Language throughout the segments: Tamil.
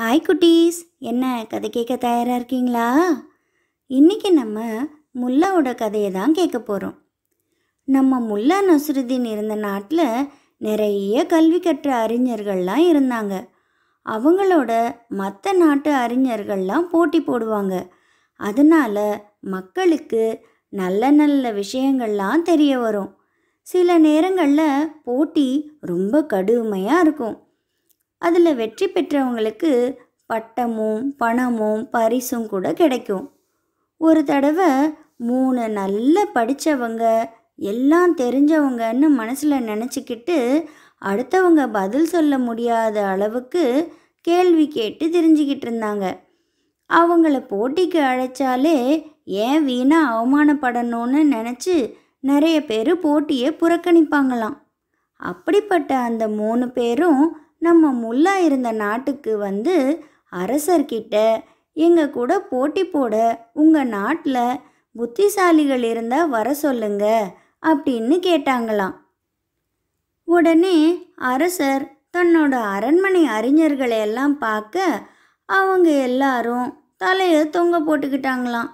ஹாய் குட்டீஸ் என்ன கதை கேட்க தயாராக இருக்கீங்களா இன்றைக்கி நம்ம முல்லாவோட கதையை தான் கேட்க போகிறோம் நம்ம முல்லா நசுருதீன் இருந்த நாட்டில் நிறைய கல்வி கற்ற அறிஞர்கள்லாம் இருந்தாங்க அவங்களோட மற்ற நாட்டு அறிஞர்கள்லாம் போட்டி போடுவாங்க அதனால் மக்களுக்கு நல்ல நல்ல விஷயங்கள்லாம் தெரிய வரும் சில நேரங்களில் போட்டி ரொம்ப கடுமையாக இருக்கும் அதில் வெற்றி பெற்றவங்களுக்கு பட்டமும் பணமும் பரிசும் கூட கிடைக்கும் ஒரு தடவை மூணு நல்ல படித்தவங்க எல்லாம் தெரிஞ்சவங்கன்னு மனசில் நினச்சிக்கிட்டு அடுத்தவங்க பதில் சொல்ல முடியாத அளவுக்கு கேள்வி கேட்டு தெரிஞ்சுக்கிட்டு இருந்தாங்க அவங்கள போட்டிக்கு அழைச்சாலே ஏன் வீணாக அவமானப்படணும்னு நினச்சி நிறைய பேர் போட்டியை புறக்கணிப்பாங்களாம் அப்படிப்பட்ட அந்த மூணு பேரும் நம்ம முல்லா இருந்த நாட்டுக்கு வந்து அரசர்கிட்ட எங்கள் கூட போட்டி போட உங்கள் நாட்டில் புத்திசாலிகள் இருந்தால் வர சொல்லுங்க அப்படின்னு கேட்டாங்களாம் உடனே அரசர் தன்னோட அரண்மனை அறிஞர்களை எல்லாம் பார்க்க அவங்க எல்லாரும் தலையை தொங்க போட்டுக்கிட்டாங்களாம்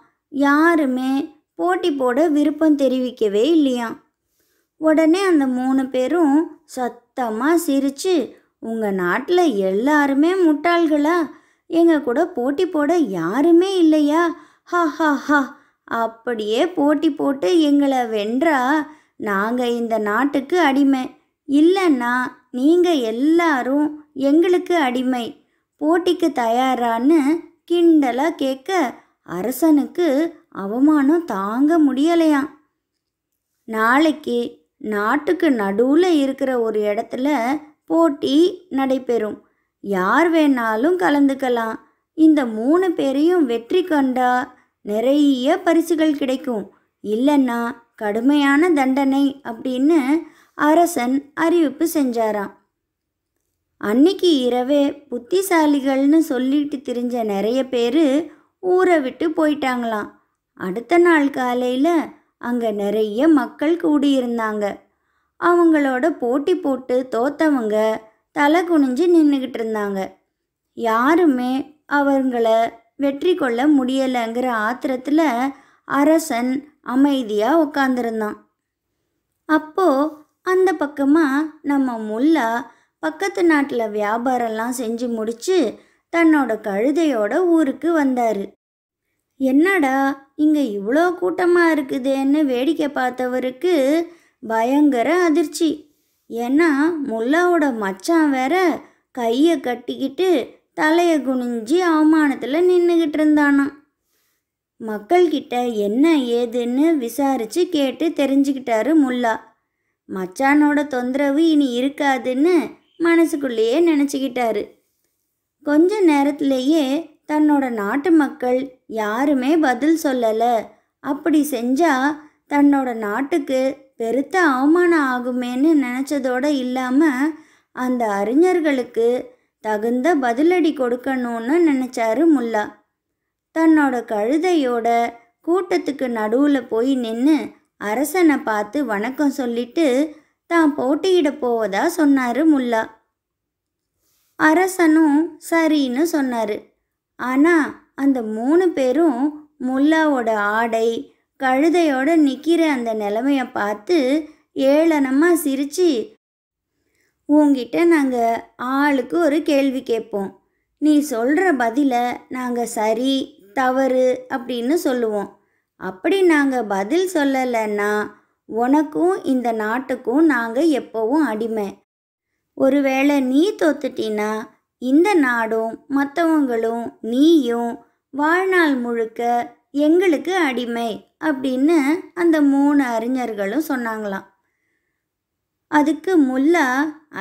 யாருமே போட்டி போட விருப்பம் தெரிவிக்கவே இல்லையாம் உடனே அந்த மூணு பேரும் சத்தமாக சிரித்து உங்கள் நாட்டில் எல்லாருமே முட்டாள்களா எங்கள் கூட போட்டி போட யாருமே இல்லையா ஹா ஹா ஹா அப்படியே போட்டி போட்டு எங்களை வென்றா நாங்கள் இந்த நாட்டுக்கு அடிமை இல்லைன்னா நீங்கள் எல்லாரும் எங்களுக்கு அடிமை போட்டிக்கு தயாரான்னு கிண்டலாக கேட்க அரசனுக்கு அவமானம் தாங்க முடியலையாம் நாளைக்கு நாட்டுக்கு நடுவில் இருக்கிற ஒரு இடத்துல போட்டி நடைபெறும் யார் வேணாலும் கலந்துக்கலாம் இந்த மூணு பேரையும் வெற்றி கண்டா நிறைய பரிசுகள் கிடைக்கும் இல்லைன்னா கடுமையான தண்டனை அப்படின்னு அரசன் அறிவிப்பு செஞ்சாராம் அன்னைக்கு இரவே புத்திசாலிகள்னு சொல்லிட்டு தெரிஞ்ச நிறைய பேர் ஊரை விட்டு போயிட்டாங்களாம் அடுத்த நாள் காலையில் அங்கே நிறைய மக்கள் கூடியிருந்தாங்க அவங்களோட போட்டி போட்டு தோத்தவங்க தலை குனிஞ்சு நின்றுக்கிட்டு இருந்தாங்க யாருமே அவங்கள வெற்றி கொள்ள முடியலைங்கிற ஆத்திரத்தில் அரசன் அமைதியாக உட்காந்துருந்தான் அப்போது அந்த பக்கமாக நம்ம முல்லா பக்கத்து நாட்டில் வியாபாரம்லாம் செஞ்சு முடித்து தன்னோட கழுதையோட ஊருக்கு வந்தார் என்னடா இங்கே இவ்வளோ கூட்டமாக இருக்குதுன்னு வேடிக்கை பார்த்தவருக்கு பயங்கர அதிர்ச்சி ஏன்னா முல்லாவோட மச்சான் வேற கையை கட்டிக்கிட்டு தலையை குனிஞ்சு அவமானத்தில் நின்றுக்கிட்டு இருந்தானாம் மக்கள்கிட்ட என்ன ஏதுன்னு விசாரித்து கேட்டு தெரிஞ்சுக்கிட்டாரு முல்லா மச்சானோட தொந்தரவு இனி இருக்காதுன்னு மனசுக்குள்ளேயே நினச்சிக்கிட்டாரு கொஞ்ச நேரத்திலேயே தன்னோட நாட்டு மக்கள் யாருமே பதில் சொல்லலை அப்படி செஞ்சால் தன்னோட நாட்டுக்கு பெருத்த அவமானம் ஆகுமேன்னு நினச்சதோடு இல்லாமல் அந்த அறிஞர்களுக்கு தகுந்த பதிலடி கொடுக்கணும்னு நினச்சாரு முல்லா தன்னோட கழுதையோட கூட்டத்துக்கு நடுவில் போய் நின்று அரசனை பார்த்து வணக்கம் சொல்லிட்டு தான் போட்டியிட போவதா சொன்னார் முல்லா அரசனும் சரின்னு சொன்னார் ஆனால் அந்த மூணு பேரும் முல்லாவோட ஆடை கழுதையோட நிற்கிற அந்த நிலமையை பார்த்து ஏளனமாக சிரித்து உங்ககிட்ட நாங்கள் ஆளுக்கு ஒரு கேள்வி கேட்போம் நீ சொல்கிற பதிலை நாங்கள் சரி தவறு அப்படின்னு சொல்லுவோம் அப்படி நாங்கள் பதில் சொல்லலைன்னா உனக்கும் இந்த நாட்டுக்கும் நாங்கள் எப்போவும் அடிமை ஒருவேளை நீ தோத்துட்டினா இந்த நாடும் மற்றவங்களும் நீயும் வாழ்நாள் முழுக்க எங்களுக்கு அடிமை அப்படின்னு அந்த மூணு அறிஞர்களும் சொன்னாங்களாம் அதுக்கு முல்லா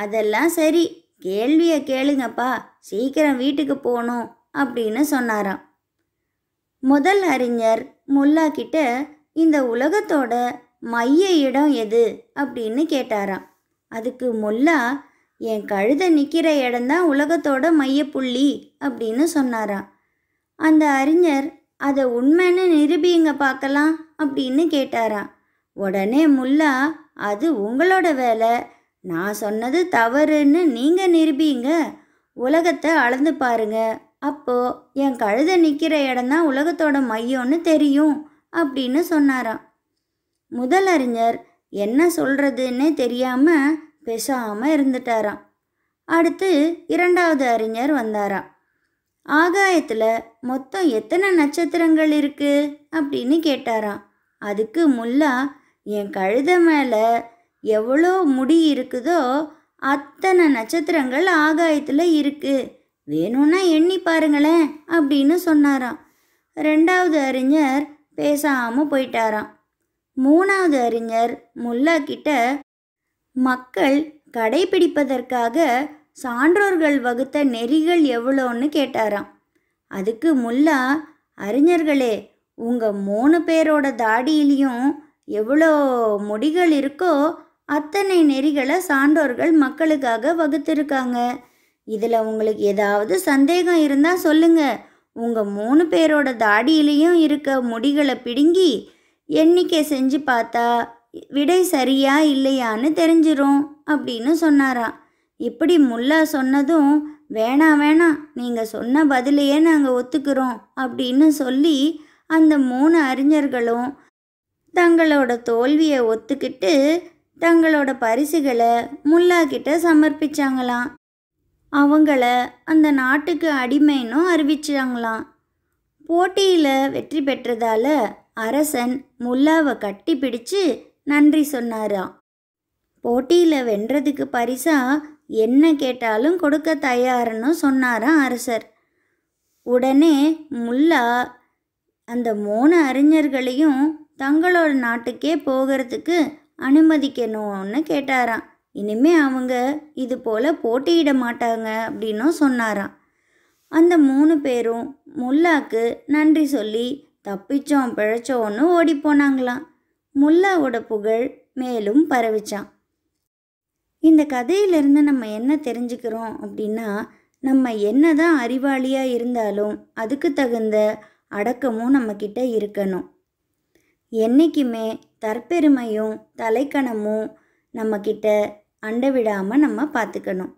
அதெல்லாம் சரி கேள்வியை கேளுங்கப்பா சீக்கிரம் வீட்டுக்கு போகணும் அப்படின்னு சொன்னாராம் முதல் அறிஞர் முல்லா கிட்ட இந்த உலகத்தோட மைய இடம் எது அப்படின்னு கேட்டாராம் அதுக்கு முல்லா என் கழுத நிற்கிற இடம்தான் உலகத்தோட மையப்புள்ளி அப்படின்னு சொன்னாராம் அந்த அறிஞர் அதை உண்மைன்னு நிரூபிங்க பார்க்கலாம் அப்படின்னு கேட்டாராம் உடனே முல்லா அது உங்களோட வேலை நான் சொன்னது தவறுன்னு நீங்கள் நிரூபிங்க உலகத்தை அளந்து பாருங்க அப்போ என் கழுத நிற்கிற இடம்தான் உலகத்தோட மையம்னு தெரியும் அப்படின்னு சொன்னாராம் முதலறிஞர் என்ன சொல்கிறதுன்னே தெரியாமல் பேசாமல் இருந்துட்டாராம் அடுத்து இரண்டாவது அறிஞர் வந்தாராம் ஆகாயத்தில் மொத்தம் எத்தனை நட்சத்திரங்கள் இருக்கு அப்படின்னு கேட்டாராம் அதுக்கு முல்லா என் கழுத மேலே எவ்வளோ முடி இருக்குதோ அத்தனை நட்சத்திரங்கள் ஆகாயத்தில் இருக்கு வேணும்னா எண்ணி பாருங்களேன் அப்படின்னு சொன்னாராம் ரெண்டாவது அறிஞர் பேசாமல் போயிட்டாராம் மூணாவது அறிஞர் முல்லா கிட்ட மக்கள் கடைபிடிப்பதற்காக சான்றோர்கள் வகுத்த நெறிகள் எவ்வளோன்னு கேட்டாராம் அதுக்கு முல்லா அறிஞர்களே உங்கள் மூணு பேரோட தாடியிலையும் எவ்வளோ முடிகள் இருக்கோ அத்தனை நெறிகளை சான்றோர்கள் மக்களுக்காக வகுத்துருக்காங்க இதில் உங்களுக்கு ஏதாவது சந்தேகம் இருந்தால் சொல்லுங்கள் உங்கள் மூணு பேரோட தாடியிலையும் இருக்க முடிகளை பிடுங்கி எண்ணிக்கை செஞ்சு பார்த்தா விடை சரியா இல்லையான்னு தெரிஞ்சிரும் அப்படின்னு சொன்னாராம் இப்படி முல்லா சொன்னதும் வேணாம் வேணாம் நீங்கள் சொன்ன பதிலையே நாங்கள் ஒத்துக்கிறோம் அப்படின்னு சொல்லி அந்த மூணு அறிஞர்களும் தங்களோட தோல்வியை ஒத்துக்கிட்டு தங்களோட பரிசுகளை முல்லா கிட்ட சமர்ப்பிச்சாங்களாம் அவங்கள அந்த நாட்டுக்கு அடிமைனும் அறிவிச்சாங்களாம் போட்டியில் வெற்றி பெற்றதால அரசன் முல்லாவை கட்டி பிடிச்சு நன்றி சொன்னாராம் போட்டியில் வென்றதுக்கு பரிசாக என்ன கேட்டாலும் கொடுக்க தயாருன்னு சொன்னாராம் அரசர் உடனே முல்லா அந்த மூணு அறிஞர்களையும் தங்களோட நாட்டுக்கே போகிறதுக்கு அனுமதிக்கணும்னு கேட்டாராம் இனிமே அவங்க இது போல் போட்டியிட மாட்டாங்க அப்படின்னும் சொன்னாராம் அந்த மூணு பேரும் முல்லாக்கு நன்றி சொல்லி தப்பிச்சோம் பிழைச்சோன்னு ஓடிப்போனாங்களாம் முல்லாவோட புகழ் மேலும் பரவிச்சான் இந்த கதையிலிருந்து நம்ம என்ன தெரிஞ்சுக்கிறோம் அப்படின்னா நம்ம என்ன தான் அறிவாளியாக இருந்தாலும் அதுக்கு தகுந்த அடக்கமும் நம்மக்கிட்ட இருக்கணும் என்றைக்குமே தற்பெருமையும் தலைக்கணமும் நம்மக்கிட்ட அண்டை விடாமல் நம்ம பார்த்துக்கணும்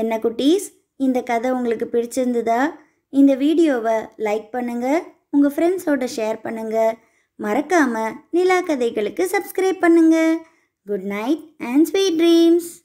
என்ன குட்டீஸ் இந்த கதை உங்களுக்கு பிடிச்சிருந்ததா இந்த வீடியோவை லைக் பண்ணுங்கள் உங்கள் ஃப்ரெண்ட்ஸோட ஷேர் பண்ணுங்கள் மறக்காமல் நிலா கதைகளுக்கு சப்ஸ்கிரைப் பண்ணுங்கள் Good night and sweet dreams.